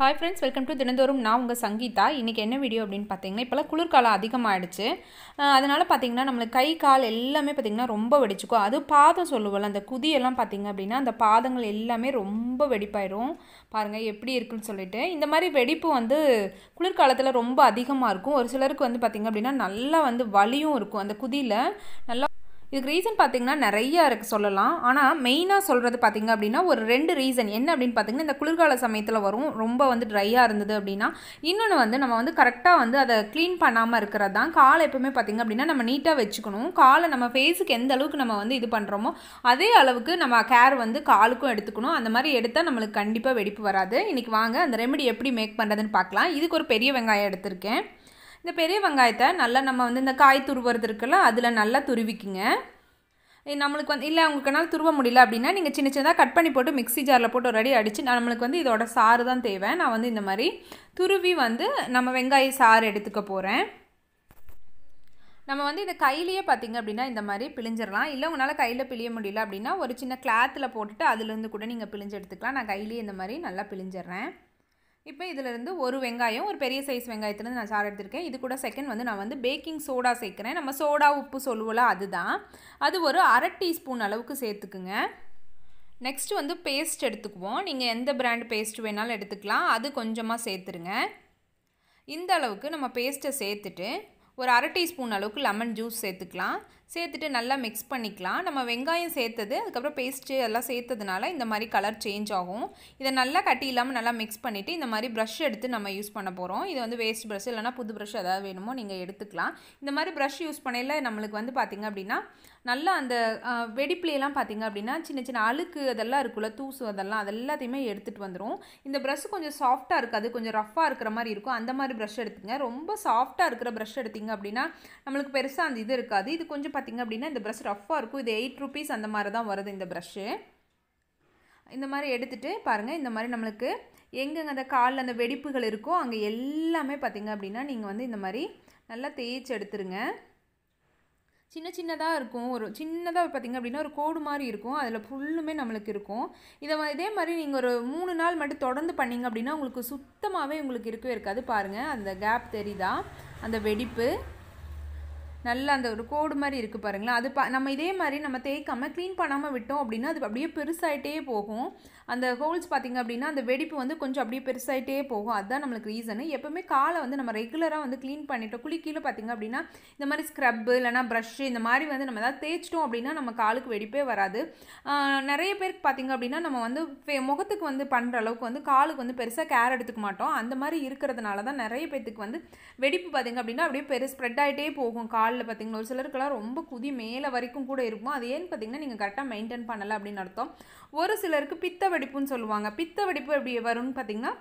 hi friends welcome to தினந்தோறும் நான் உங்கள் சங்கீதா இன்றைக்கி என்ன வீடியோ அப்படின்னு பார்த்தீங்கன்னா இப்போல்லாம் குளிர்காலம் அதிகமாகிடுச்சு அதனால் பார்த்திங்கன்னா நம்மளுக்கு கை கால் எல்லாமே பார்த்திங்கன்னா ரொம்ப வெடிச்சுக்கும் அது பாதம் சொல்லுவோம்ல அந்த குதியெல்லாம் பார்த்திங்க அப்படின்னா அந்த பாதங்கள் எல்லாமே ரொம்ப வெடிப்பாயிரும் பாருங்கள் எப்படி இருக்குன்னு சொல்லிட்டு இந்த மாதிரி வெடிப்பு வந்து குளிர்காலத்தில் ரொம்ப அதிகமாக இருக்கும் ஒரு சிலருக்கு வந்து பார்த்திங்க அப்படின்னா நல்லா வந்து வலியும் இருக்கும் அந்த குதியில் நல்லா இதுக்கு ரீசன் பார்த்திங்கன்னா நிறையா இருக்குது சொல்லலாம் ஆனால் மெயினாக சொல்கிறது பார்த்திங்க அப்படின்னா ஒரு ரெண்டு ரீசன் என்ன அப்படின்னு பார்த்திங்கன்னா இந்த குளிர்கால சமயத்தில் வரும் ரொம்ப வந்து ட்ரையாக இருந்தது அப்படின்னா இன்னொன்று வந்து நம்ம வந்து கரெக்டாக வந்து அதை க்ளீன் பண்ணாமல் இருக்கிறது தான் காலை எப்போவுமே பார்த்திங்க அப்படின்னா நம்ம நீட்டாக வச்சுக்கணும் காலை நம்ம ஃபேஸுக்கு எந்த அளவுக்கு நம்ம வந்து இது பண்ணுறோமோ அதே அளவுக்கு நம்ம கேர் வந்து காலுக்கும் எடுத்துக்கணும் அந்த மாதிரி எடுத்தால் நம்மளுக்கு கண்டிப்பாக வெடிப்பு வராது இன்றைக்கி வாங்க அந்த ரெமெடி எப்படி மேக் பண்ணுறதுன்னு பார்க்கலாம் இதுக்கு ஒரு பெரிய வெங்காயம் எடுத்திருக்கேன் இந்த பெரிய வெங்காயத்தை நல்லா நம்ம வந்து இந்த காய் துருவுறது இருக்குல்ல அதில் நல்லா துருவிக்குங்க நம்மளுக்கு வந்து இல்லை உங்களுக்குனால துருவ முடியல அப்படின்னா நீங்கள் சின்ன சின்னதாக கட் பண்ணி போட்டு மிக்ஸி ஜாரில் போட்டு ரெடி அடித்து நம்மளுக்கு வந்து இதோட சாறு தான் தேவை நான் வந்து இந்த மாதிரி துருவி வந்து நம்ம வெங்காய சாறு எடுத்துக்க போகிறேன் நம்ம வந்து இந்த கையிலேயே பார்த்திங்க அப்படின்னா இந்த மாதிரி பிழிஞ்சிடலாம் இல்லை உங்களால் கையில் பிழிய முடியல அப்படின்னா ஒரு சின்ன கிளாத்தில் போட்டுட்டு அதுலேருந்து கூட நீங்கள் பிழிஞ்சு எடுத்துக்கலாம் நான் கையிலேயே இந்த மாதிரி நல்லா பிழிஞ்சிடுறேன் இப்போ இதிலேருந்து ஒரு வெங்காயம் ஒரு பெரிய சைஸ் வெங்காயத்துலேருந்து நான் சாறு எடுத்திருக்கேன் இது கூட செகண்ட் வந்து நான் வந்து பேக்கிங் சோடா சேர்க்குறேன் நம்ம சோடா உப்பு சொல்லுவோம்ல அதுதான் அது ஒரு அரை டீஸ்பூன் அளவுக்கு சேர்த்துக்குங்க நெக்ஸ்ட் வந்து பேஸ்ட் எடுத்துக்குவோம் நீங்கள் எந்த பிராண்ட் பேஸ்ட் வேணாலும் எடுத்துக்கலாம் அது கொஞ்சமாக சேர்த்துருங்க இந்த அளவுக்கு நம்ம பேஸ்ட்டை சேர்த்துட்டு ஒரு அரை டீஸ்பூன் அளவுக்கு லெமன் ஜூஸ் சேர்த்துக்கலாம் சேர்த்துட்டு நல்லா மிக்ஸ் பண்ணிக்கலாம் நம்ம வெங்காயம் சேர்த்தது அதுக்கப்புறம் பேஸ்ட்டு எல்லாம் சேர்த்ததுனால இந்த மாதிரி கலர் சேஞ்ச் ஆகும் இதை நல்லா கட்டி இல்லாமல் நல்லா மிக்ஸ் பண்ணிவிட்டு இந்த மாதிரி ப்ரஷ் எடுத்து நம்ம யூஸ் பண்ண போகிறோம் இது வந்து வேஸ்ட் ப்ரஷ் இல்லைனா புது ப்ரஷ் ஏதாவது வேணுமோ நீங்கள் எடுத்துக்கலாம் இந்த மாதிரி ப்ரஷ் யூஸ் பண்ணையில் நம்மளுக்கு வந்து பார்த்திங்க அப்படின்னா நல்லா அந்த வெடிப்புலையெல்லாம் பார்த்திங்க அப்படின்னா சின்ன சின்ன அழுக்கு அதெல்லாம் இருக்குல்ல தூசு அதெல்லாம் அதெல்லாத்தையுமே எடுத்துகிட்டு வந்துடும் இந்த ப்ரஷ் கொஞ்சம் சாஃப்ட்டாக இருக்காது கொஞ்சம் ரஃப்பாக இருக்கிற மாதிரி இருக்கும் அந்த மாதிரி ப்ரஷ் எடுத்துங்க ரொம்ப சாஃப்ட்டாக இருக்கிற ப்ரஷ் எடுத்திங்க அப்படின்னா நம்மளுக்கு பெருசாக அந்த இது இருக்காது இது கொஞ்சம் பார்த்திங்க அப்படின்னா இந்த ப்ரஷ் ரஃப்பாக இருக்கும் இது எயிட் ருபீஸ் அந்த மாதிரி தான் வருது இந்த ப்ரஷ்ஷு இந்த மாதிரி எடுத்துகிட்டு பாருங்கள் இந்த மாதிரி நம்மளுக்கு எங்கெங்கே அந்த காலில் அந்த வெடிப்புகள் இருக்கோ அங்கே எல்லாமே பார்த்திங்க அப்படின்னா நீங்கள் வந்து இந்த மாதிரி நல்லா தேய்ச்சி எடுத்துருங்க சின்ன சின்னதாக இருக்கும் ஒரு சின்னதாக பார்த்திங்க அப்படின்னா ஒரு கோடு மாதிரி இருக்கும் அதில் ஃபுல்லுமே நம்மளுக்கு இருக்கும் இதை இதே மாதிரி நீங்கள் ஒரு மூணு நாள் மட்டும் தொடர்ந்து பண்ணிங்க அப்படின்னா உங்களுக்கு சுத்தமாகவே உங்களுக்கு இருக்கவே இருக்காது பாருங்கள் அந்த கேப் தெரியுதா அந்த வெடிப்பு நல்லா அந்த ஒரு கோடு மாதிரி இருக்குது பாருங்களேன் அது ப நம்ம இதே மாதிரி நம்ம தேய்க்காமல் க்ளீன் பண்ணாமல் விட்டோம் அப்படின்னா அது அப்படியே பெருசாகிட்டே போகும் அந்த ஹோல்ஸ் பார்த்திங்க அப்படின்னா அந்த வெடிப்பு வந்து கொஞ்சம் அப்படியே பெருசாகிட்டே போகும் அதுதான் நம்மளுக்கு ரீசனு எப்போவுமே காலை வந்து நம்ம ரெகுலராக வந்து க்ளீன் பண்ணிட்டோம் குளிக்கீழே பார்த்திங்க அப்படின்னா இந்த மாதிரி ஸ்க்ரப்பு இல்லைனா ப்ரஷ்ஷு இந்த மாதிரி வந்து நம்ம எதாவது தேய்ச்சிட்டோம் அப்படின்னா நம்ம காலுக்கு வெடிப்பே வராது நிறைய பேருக்கு பார்த்திங்க அப்படின்னா நம்ம வந்து முகத்துக்கு வந்து பண்ணுற அளவுக்கு வந்து காலுக்கு வந்து பெருசாக கேர் எடுத்துக்க மாட்டோம் அந்த மாதிரி இருக்கிறதுனால தான் நிறைய பேத்துக்கு வந்து வெடிப்பு பார்த்திங்க அப்படின்னா அப்படியே பெரு ஸ்ப்ரெட் ஆகிட்டே போகும் காலில் பார்த்திங்கன்னா ஒரு சிலருக்கெல்லாம் ரொம்ப குதி மேலே வரைக்கும் கூட இருக்கும் அது ஏன்னு பார்த்திங்கன்னா நீங்கள் கரெக்டாக மெயின்டைன் பண்ணலை அப்படின்னு அர்த்தம் ஒரு சிலருக்கு பித்த வெடிப்புன்னு சொல்லுவாங்க பித்த வெடிப்பு எப்படி வரும்னு பார்த்திங்கன்னா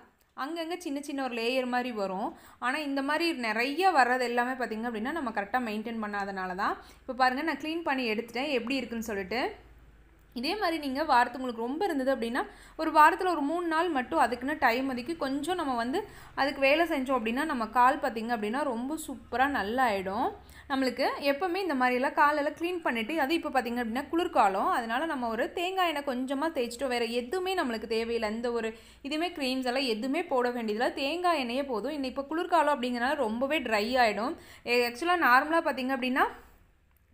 அங்கங்கே சின்ன சின்ன ஒரு லேயர் மாதிரி வரும் ஆனால் இந்த மாதிரி நிறைய வர்றது எல்லாமே பார்த்திங்க அப்படின்னா நம்ம கரெக்டாக மெயின்டைன் பண்ணாதனால தான் இப்போ பாருங்கள் நான் க்ளீன் பண்ணி எடுத்துட்டேன் எப்படி இருக்குதுன்னு சொல்லிட்டு இதே மாதிரி நீங்கள் வாரத்து உங்களுக்கு ரொம்ப இருந்தது அப்படின்னா ஒரு வாரத்தில் ஒரு மூணு நாள் மட்டும் அதுக்குன்னு டைம் ஒதுக்கி கொஞ்சம் நம்ம வந்து அதுக்கு வேலை செஞ்சோம் அப்படின்னா நம்ம கால் பார்த்திங்க அப்படின்னா ரொம்ப சூப்பராக நல்லா ஆகிடும் நம்மளுக்கு எப்போவுமே இந்த மாதிரிலாம் காலெல்லாம் க்ளீன் பண்ணிவிட்டு அது இப்போ பார்த்திங்க அப்படின்னா குளிர்காலம் அதனால் நம்ம ஒரு தேங்காய் எண்ணெய் கொஞ்சமாக தேய்ச்சிட்டோம் வேறு எதுவுமே நம்மளுக்கு தேவையில்லை இந்த ஒரு இதுவுமே க்ரீம்ஸ் எல்லாம் எதுவுமே போட வேண்டியதில்லை தேங்காய் எண்ணெயே போதும் இந்த இப்போ குளிர்காலம் அப்படிங்கிறனால ரொம்பவே ட்ரை ஆகிடும் ஆக்சுவலாக நார்மலாக பார்த்திங்க அப்படின்னா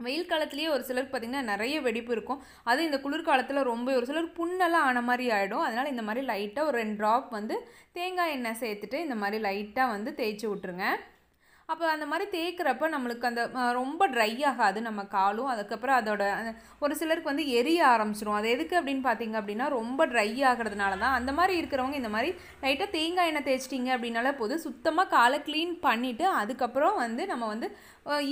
வெயில் காலத்துலேயே ஒரு சிலருக்கு பார்த்திங்கன்னா நிறைய வெடிப்பு இருக்கும் அது இந்த குளிர்காலத்தில் ரொம்ப ஒரு சிலருக்கு புண்ணெல்லாம் ஆன மாதிரி ஆகிடும் அதனால் இந்த மாதிரி லைட்டாக ஒரு ரெண்டு ட்ராப் வந்து தேங்காய் எண்ணெய் சேர்த்துட்டு இந்த மாதிரி லைட்டாக வந்து தேய்ச்சி விட்ருங்க அப்போ அந்த மாதிரி தேய்க்கிறப்ப நம்மளுக்கு அந்த ரொம்ப ட்ரை ஆகாது நம்ம காலும் அதுக்கப்புறம் அதோட ஒரு சிலருக்கு வந்து எரிய ஆரம்பிச்சிடும் அது எதுக்கு அப்படின்னு பார்த்தீங்க அப்படின்னா ரொம்ப ட்ரை ஆகிறதுனால தான் அந்த மாதிரி இருக்கிறவங்க இந்த மாதிரி லைட்டாக தேங்காய் எண்ணெய் தேய்ச்சிட்டிங்க அப்படின்னால போது சுத்தமாக காலை க்ளீன் பண்ணிவிட்டு அதுக்கப்புறம் வந்து நம்ம வந்து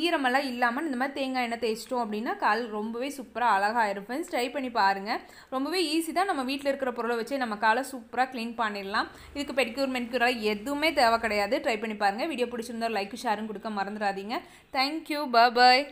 ஈரமெல்லாம் இல்லாமல் இந்த மாதிரி தேங்காய் எண்ணெய் தேய்ச்சிட்டோம் அப்படின்னா கால் ரொம்பவே சூப்பராக அழகாக இருக்கும் ஃப்ரெண்ட்ஸ் ட்ரை பண்ணி பாருங்கள் ரொம்பவே ஈஸி தான் நம்ம வீட்டில் இருக்கிற பொருளை வச்சு நம்ம காலை சூப்பராக க்ளீன் பண்ணிடலாம் இதுக்கு பெடிக்யூர் மெனிக்யூரெலாம் எதுவுமே தேவை கிடையாது ட்ரை பண்ணி பாருங்கள் வீடியோ பிடிச்சிருந்தால் லைக் ஷேரும் கொடுக்க மறந்துடாதீங்க தேங்க்யூ பாய்